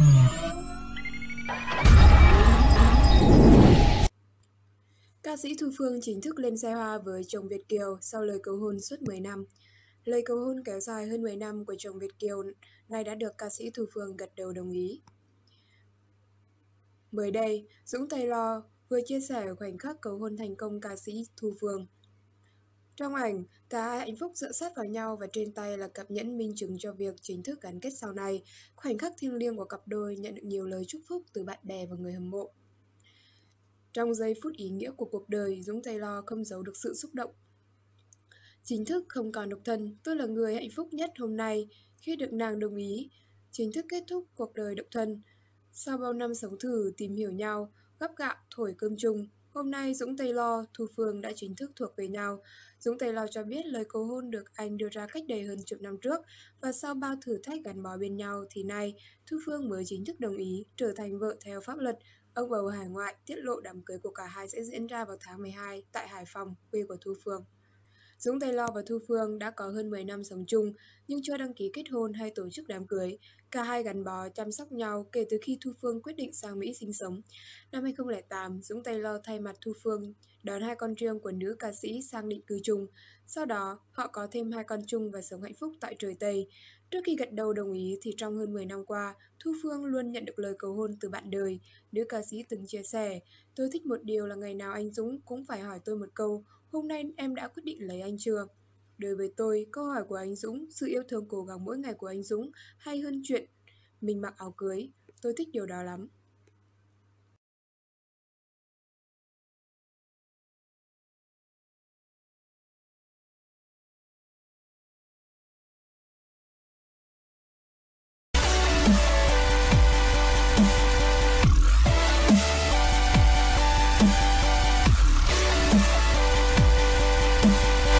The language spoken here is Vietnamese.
nhà Ca sĩ Thu Phương chính thức lên xe hoa với chồng Việt Kiều sau lời cầu hôn suốt 10 năm. Lời cầu hôn kéo dài hơn 10 năm của chồng Việt Kiều này đã được ca sĩ Thu Phương gật đầu đồng ý. Mới đây, Dũng tây lo vừa chia sẻ khoảnh khắc cầu hôn thành công ca sĩ Thu Phương. Trong ảnh, cả hai hạnh phúc dựa sát vào nhau và trên tay là cặp nhẫn minh chứng cho việc chính thức gắn kết sau này. Khoảnh khắc thiêng liêng của cặp đôi nhận được nhiều lời chúc phúc từ bạn bè và người hâm mộ. Trong giây phút ý nghĩa của cuộc đời, Dũng Taylor không giấu được sự xúc động. Chính thức không còn độc thân, tôi là người hạnh phúc nhất hôm nay khi được nàng đồng ý. Chính thức kết thúc cuộc đời độc thân. Sau bao năm sống thử tìm hiểu nhau, gấp gạo, thổi cơm chung, Hôm nay Dũng Tây Lo, Thu Phương đã chính thức thuộc về nhau. Dũng Tây Lo cho biết lời cầu hôn được anh đưa ra cách đây hơn chục năm trước và sau bao thử thách gắn bó bên nhau thì nay Thu Phương mới chính thức đồng ý trở thành vợ theo pháp luật. Ông bầu hải ngoại tiết lộ đám cưới của cả hai sẽ diễn ra vào tháng 12 tại Hải Phòng, quê của Thu Phương. Dũng Taylor và Thu Phương đã có hơn 10 năm sống chung, nhưng chưa đăng ký kết hôn hay tổ chức đám cưới. Cả hai gắn bó chăm sóc nhau kể từ khi Thu Phương quyết định sang Mỹ sinh sống. Năm 2008, Dũng Taylor thay mặt Thu Phương đón hai con riêng của nữ ca sĩ sang định cư chung. Sau đó, họ có thêm hai con chung và sống hạnh phúc tại trời Tây. Trước khi gật đầu đồng ý thì trong hơn 10 năm qua, Thu Phương luôn nhận được lời cầu hôn từ bạn đời. Nữ ca sĩ từng chia sẻ, tôi thích một điều là ngày nào anh Dũng cũng phải hỏi tôi một câu, Hôm nay em đã quyết định lấy anh chưa? Đối với tôi, câu hỏi của anh Dũng, sự yêu thương cố gắng mỗi ngày của anh Dũng hay hơn chuyện mình mặc áo cưới. Tôi thích điều đó lắm.